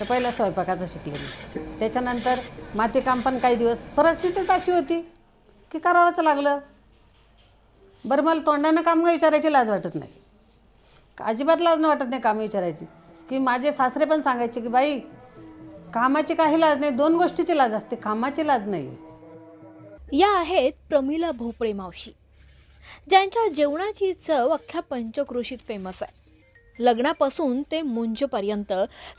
तर पहिला स्वयंपाकाचं शिकले त्याच्यानंतर मातीकाम पण काही दिवस परिस्थिती अशी होती की करावंच लागलं बरं मला तोंडानं काम विचारायची लाज वाटत नाही अजिबात लाज नाही वाटत नाही कामं विचारायची की माझे सासरे पण सांगायचे की बाई कामाची काही लाज नाही दोन गोष्टीची लाज असते कामाची लाज नाही या आहेत प्रमिला भोपळे मावशी ज्यांच्या जेवणाची चव अख्ख्या पंचकृषीत फेमस आहे लग्नापासून ते मुंजपर्यंत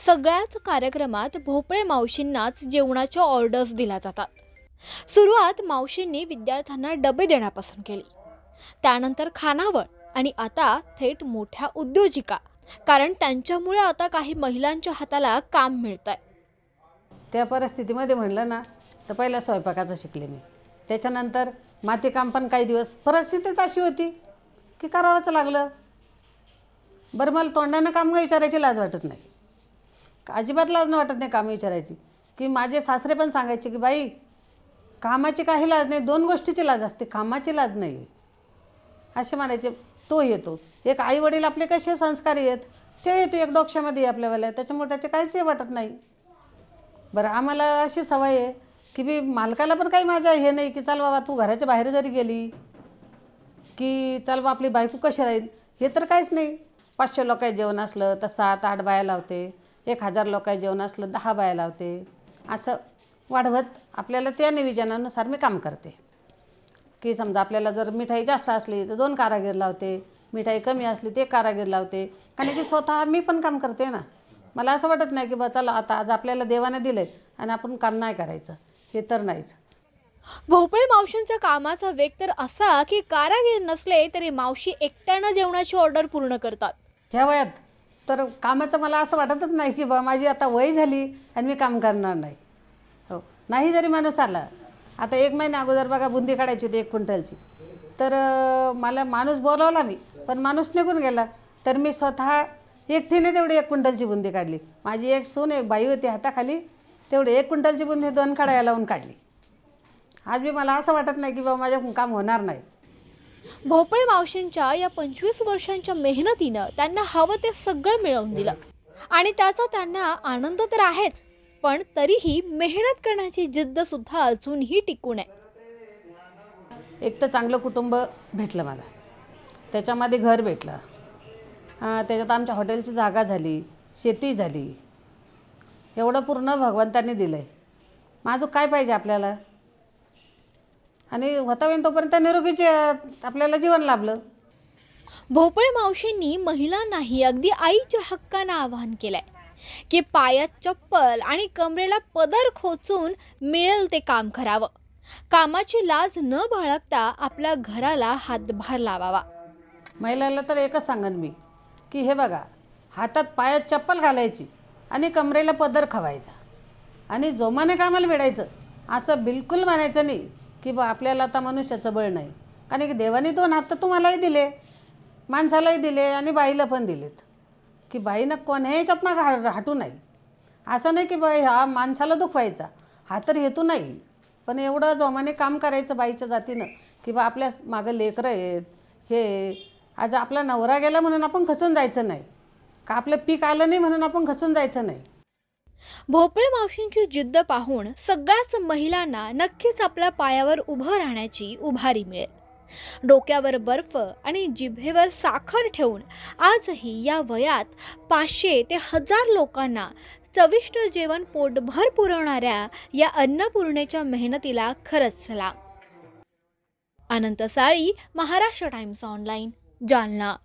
सगळ्याच कार्यक्रमात भोपळे मावशींनाच जेवणाच्या ऑर्डर्स दिल्या जातात सुरुवात मावशींनी विद्यार्थ्यांना डबे देण्यापासून केली त्यानंतर खानावळ आणि आता थेट मोठ्या उद्योजिका कारण त्यांच्यामुळे आता काही महिलांच्या हाताला काम मिळत आहे त्या परिस्थितीमध्ये म्हणलं ना तर पहिला स्वयंपाकाचं शिकले मी त्याच्यानंतर मातीकाम पण काही दिवस परिस्थितीच अशी होती की करावंच लागलं बरं मला तोंडानं काम विचारायची लाज वाटत नाही अजिबात लाज वाटत नाही कामं विचारायची की माझे सासरे पण सांगायचे की बाई कामाची काही लाज नाही दोन गोष्टीची लाज असते कामाची लाज नाही असे म्हणायचे तो येतो एक आई वडील आपले कसे संस्कार येत ते येतो एक डोक्ष्यामध्ये आपल्यावाल्या त्याच्यामुळे त्याचे काहीच वाटत नाही बरं आम्हाला अशी सवय आहे की मी मालकाला पण काही माझ्या हे नाही की चल बाबा तू घराच्या बाहेर जरी गेली की चल बा आपली बायको कशी राहील हे तर काहीच नाही पाचशे लोकांचं जेवण असलं तर सात आठ बाया लावते एक हजार लोकांचं जेवण असलं दहा बाया लावते असं वाढवत आपल्याला त्या निविजनानुसार मी काम करते की समजा आपल्याला जर मिठाई जास्त असली तर दोन कारागीर लावते मिठाई कमी असली ते कारागीर लावते कारण की स्वतः मी पण काम करते ना मला असं वाटत नाही की बा चला आता आज आपल्याला देवाने दिलं आणि आपण काम नाही करायचं हे तर नाहीच भोपळे मावशींचा कामाचा वेग तर असा की कारागीर नसले तरी मावशी एकट्यानं जेवणाची ऑर्डर पूर्ण करतात ह्या वयात तर कामाचं मला असं वाटतच नाही की बा माझी आता वय झाली आणि मी काम करणार नाही हो नाही जरी माणूस आला आता एक महिना अगोदर बघा बुंदी काढायची होती एक क्विंटलची तर मला माणूस बोलावला मी पण माणूस निघून गेला तर मी स्वतः एकटीने तेवढी एक क्विंटलची बुंदी काढली माझी एक सून एक बाई होती हाताखाली तेवढी एक क्विंटलची बुंदी दोन काढाया लावून काढली आज मी मला असं वाटत नाही की बाबा माझ्या काम होणार नाही भोपळे मावशींच्या या पंचवीस वर्षांच्या मेहनतीनं त्यांना हवं ते सगळं मिळवून दिलं आणि त्याचा त्यांना आनंद तर आहेच पण तरीही मेहनत करण्याची जिद्द सुद्धा अजूनही टिकून आहे एक तर चांगलं कुटुंब भेटलं मला त्याच्यामध्ये घर भेटलं त्याच्यात आमच्या हॉटेलची जागा झाली शेती झाली एवढं पूर्ण भगवंतांनी दिलं आहे माझं काय पाहिजे आपल्याला आणि होता तोपर्यंत निरोगीचे आपल्याला जीवन लाभलं भोपळे मावशींनी महिलांनाही अगदी आईच्या हक्कानं आवाहन केलंय की पायात चप्पल आणि कमरेला पदर खोचून मिळेल ते काम करावं कामाची लाज न बाळगता आपल्या घराला हातभार लावावा महिलाला तर एकच सांगन मी की हे बघा हातात पायात चप्पल घालायची आणि कमरेला पदर खवायचा आणि जोमाने कामाला मिळायचं असं बिलकुल म्हणायचं नाही की बा आपल्याला आता मनुष्याचं बळ नाही कारण की देवाने दोन हात तर तुम्हालाही दिले माणसालाही दिले आणि बाईला पण दिलेत की बाईनं याच्यात मग हटू हाटू नाही असं नाही की बाई हा माणसाला दुखवायचा हा तर हेतू नाही पण एवढं जोमाने काम करायचं बाईच्या जातीनं की बा आपल्या मागं लेकरं आहेत हे आज आपला नवरा गेला म्हणून आपण खचून जायचं नाही का आपलं पीक आलं नाही म्हणून आपण खचून जायचं नाही भोपळे मावशींची जिद्द पाहून सगळ्याच महिलांना नक्कीच आपल्या पायावर उभं राहण्याची उभारी मिळेल डोक्यावर बर्फ आणि जिभेवर साखर ठेवून आजही या वयात पाचशे ते हजार लोकांना चविष्ट जेवण पोटभर पुरवणाऱ्या या अन्नपूर्णेच्या मेहनतीला खरंच सलाम अनंत साळी महाराष्ट्र टाइम्स ऑनलाईन जालना